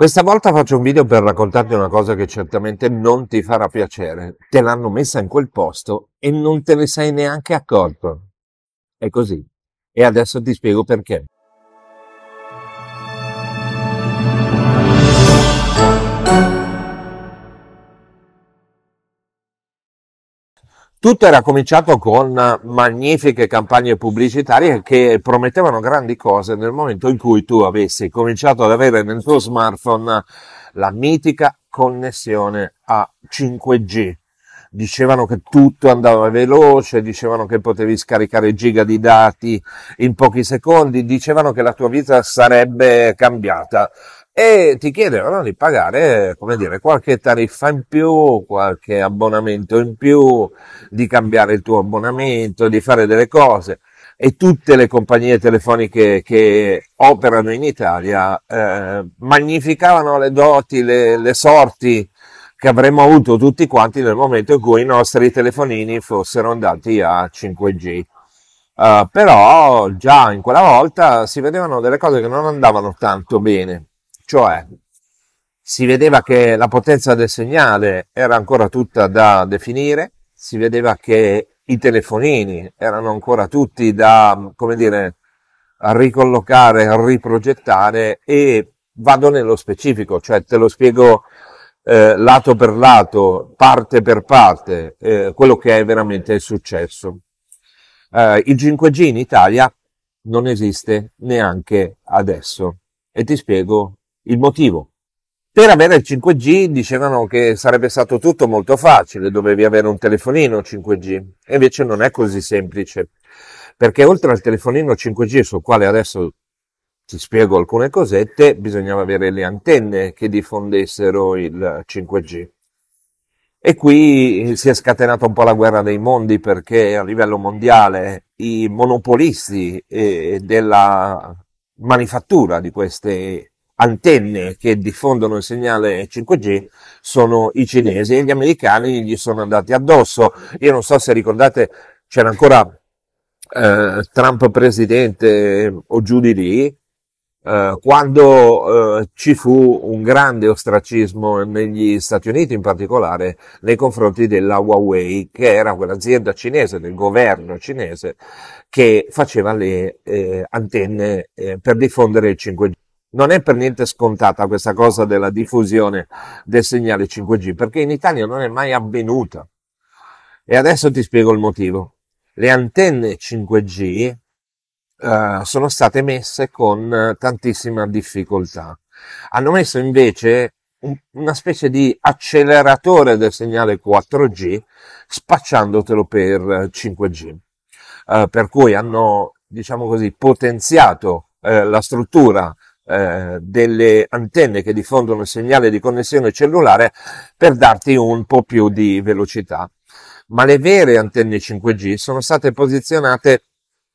Questa volta faccio un video per raccontarti una cosa che certamente non ti farà piacere. Te l'hanno messa in quel posto e non te ne sei neanche accorto. È così. E adesso ti spiego perché. Tutto era cominciato con magnifiche campagne pubblicitarie che promettevano grandi cose nel momento in cui tu avessi cominciato ad avere nel tuo smartphone la mitica connessione a 5G. Dicevano che tutto andava veloce, dicevano che potevi scaricare giga di dati in pochi secondi, dicevano che la tua vita sarebbe cambiata e ti chiedevano di pagare, come dire, qualche tariffa in più, qualche abbonamento in più, di cambiare il tuo abbonamento, di fare delle cose. E tutte le compagnie telefoniche che operano in Italia eh, magnificavano le doti, le, le sorti che avremmo avuto tutti quanti nel momento in cui i nostri telefonini fossero andati a 5G. Uh, eh, però già in quella volta si vedevano delle cose che non andavano tanto bene cioè, si vedeva che la potenza del segnale era ancora tutta da definire, si vedeva che i telefonini erano ancora tutti da, come dire, ricollocare, riprogettare e vado nello specifico, cioè te lo spiego eh, lato per lato, parte per parte, eh, quello che è veramente successo. Eh, il 5G in Italia non esiste neanche adesso e ti spiego il motivo? Per avere il 5G dicevano che sarebbe stato tutto molto facile, dovevi avere un telefonino 5G, e invece non è così semplice, perché oltre al telefonino 5G sul quale adesso ti spiego alcune cosette, bisognava avere le antenne che diffondessero il 5G. E qui si è scatenata un po' la guerra dei mondi perché a livello mondiale i monopolisti eh, della manifattura di queste antenne che diffondono il segnale 5G sono i cinesi e gli americani gli sono andati addosso. Io non so se ricordate, c'era ancora eh, Trump presidente o giù di lì, eh, quando eh, ci fu un grande ostracismo negli Stati Uniti in particolare nei confronti della Huawei, che era quell'azienda cinese del governo cinese che faceva le eh, antenne eh, per diffondere il 5G non è per niente scontata questa cosa della diffusione del segnale 5G, perché in Italia non è mai avvenuta. E adesso ti spiego il motivo. Le antenne 5G eh, sono state messe con eh, tantissima difficoltà. Hanno messo invece un, una specie di acceleratore del segnale 4G, spacciandotelo per 5G. Eh, eh, per cui hanno, diciamo così, potenziato eh, la struttura eh, delle antenne che diffondono il segnale di connessione cellulare per darti un po' più di velocità. Ma le vere antenne 5G sono state posizionate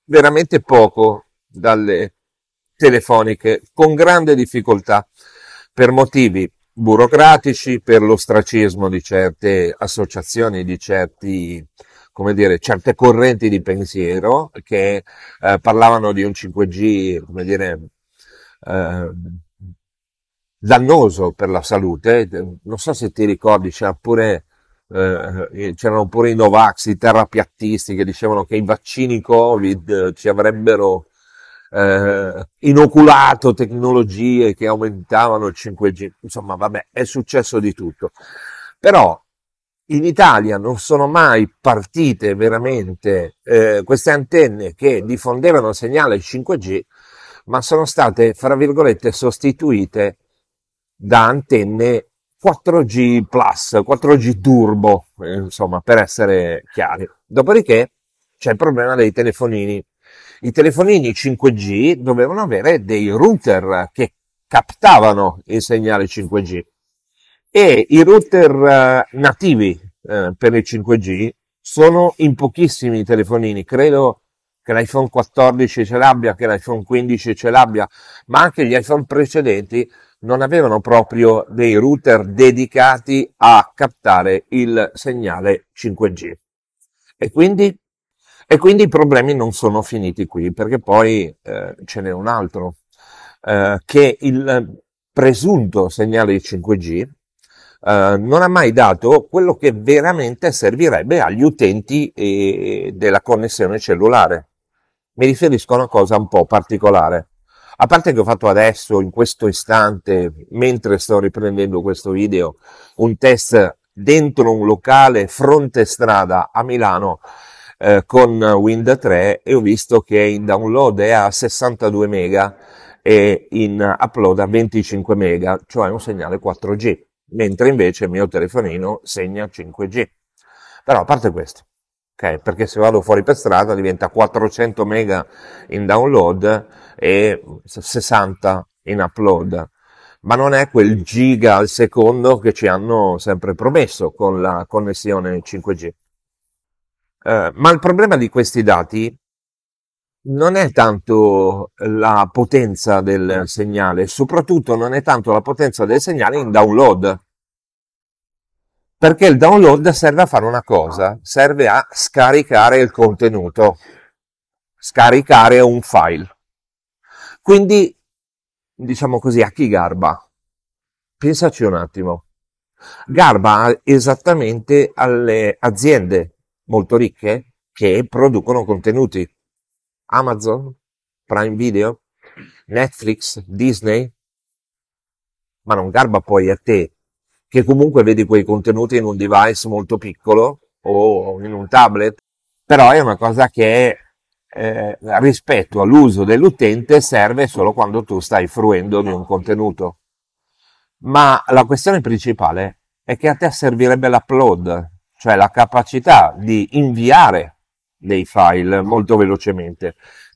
veramente poco dalle telefoniche, con grande difficoltà, per motivi burocratici, per l'ostracismo di certe associazioni, di certi come dire, certe correnti di pensiero che eh, parlavano di un 5G, come dire, eh, dannoso per la salute. Non so se ti ricordi, c'era pure, eh, c'erano pure i Novax, i terrapiattisti che dicevano che i vaccini Covid eh, ci avrebbero eh, inoculato tecnologie che aumentavano il 5G. Insomma, vabbè, è successo di tutto. Però in Italia non sono mai partite veramente eh, queste antenne che diffondevano il segnale 5G ma sono state, fra virgolette, sostituite da antenne 4G Plus, 4G Turbo, eh, insomma, per essere chiari. Dopodiché c'è il problema dei telefonini. I telefonini 5G dovevano avere dei router che captavano il segnale 5G e i router eh, nativi eh, per il 5G sono in pochissimi telefonini, credo che l'iPhone 14 ce l'abbia, che l'iPhone 15 ce l'abbia, ma anche gli iPhone precedenti non avevano proprio dei router dedicati a captare il segnale 5G. E quindi, e quindi i problemi non sono finiti qui, perché poi eh, ce n'è un altro, eh, che il presunto segnale 5G Uh, eh, non ha mai dato quello che veramente servirebbe agli utenti eh, della connessione cellulare mi riferisco a una cosa un po' particolare. A parte che ho fatto adesso, in questo istante, mentre sto riprendendo questo video, un test dentro un locale fronte strada a Milano eh, con Wind 3 e ho visto che in download è a 62 mega e in upload a 25 mega, cioè un segnale 4G, mentre invece il mio telefonino segna 5G. Però a parte questo, ok? Perché se vado fuori per strada diventa 400 mega in download e 60 in upload. Ma non è quel giga al secondo che ci hanno sempre promesso con la connessione 5G. Eh, ma il problema di questi dati non è tanto la potenza del segnale, soprattutto non è tanto la potenza del segnale in download, perché il download serve a fare una cosa, serve a scaricare il contenuto, scaricare un file. Quindi, diciamo così, a chi garba? Pensaci un attimo. Garba esattamente alle aziende molto ricche che producono contenuti. Amazon, Prime Video, Netflix, Disney, ma non garba poi a te che comunque vedi quei contenuti in un device molto piccolo o in un tablet, però è una cosa che eh, rispetto all'uso dell'utente serve solo quando tu stai fruendo di un contenuto. Ma la questione principale è che a te servirebbe l'upload, cioè la capacità di inviare dei file molto velocemente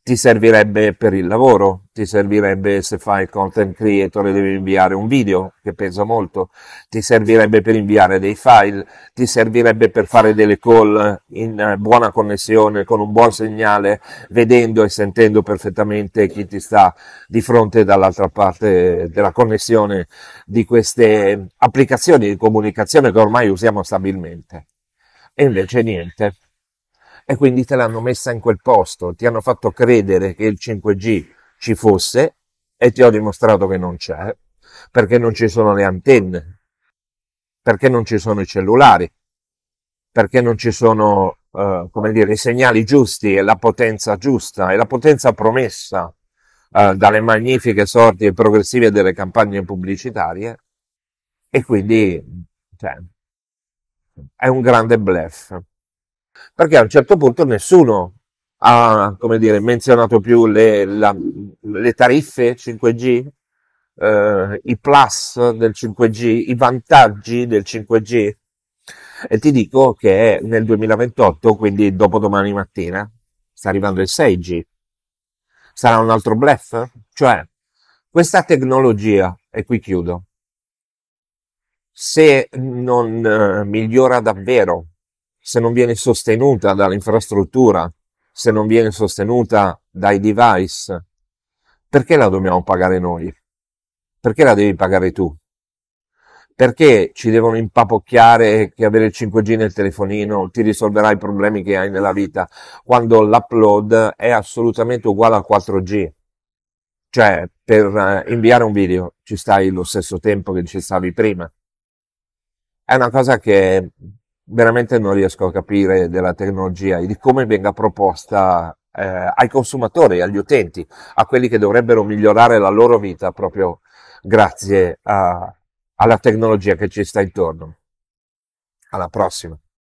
ti servirebbe per il lavoro, ti servirebbe se fai il content creator e devi inviare un video, che pesa molto, ti servirebbe per inviare dei file, ti servirebbe per fare delle call in buona connessione, con un buon segnale, vedendo e sentendo perfettamente chi ti sta di fronte dall'altra parte della connessione di queste applicazioni di comunicazione che ormai usiamo stabilmente. E invece niente e quindi te l'hanno messa in quel posto, ti hanno fatto credere che il 5G ci fosse e ti ho dimostrato che non c'è, perché non ci sono le antenne, perché non ci sono i cellulari, perché non ci sono, eh, come dire, i segnali giusti e la potenza giusta e la potenza promessa eh, dalle magnifiche sorti e progressive delle campagne pubblicitarie e quindi cioè, è un grande blef perché a un certo punto nessuno ha come dire, menzionato più le, la, le tariffe 5G, eh, i plus del 5G, i vantaggi del 5G. E ti dico che nel 2028, quindi dopo domani mattina, sta arrivando il 6G. Sarà un altro blef? Cioè, questa tecnologia, e qui chiudo, se non eh, migliora davvero se non viene sostenuta dall'infrastruttura, se non viene sostenuta dai device, perché la dobbiamo pagare noi? Perché la devi pagare tu? Perché ci devono impapocchiare che avere il 5G nel telefonino ti risolverà i problemi che hai nella vita, quando l'upload è assolutamente uguale al 4G? Cioè, per eh, inviare un video ci stai lo stesso tempo che ci stavi prima. È una cosa che veramente non riesco a capire della tecnologia e di come venga proposta eh, ai consumatori, agli utenti, a quelli che dovrebbero migliorare la loro vita proprio grazie a, alla tecnologia che ci sta intorno. Alla prossima.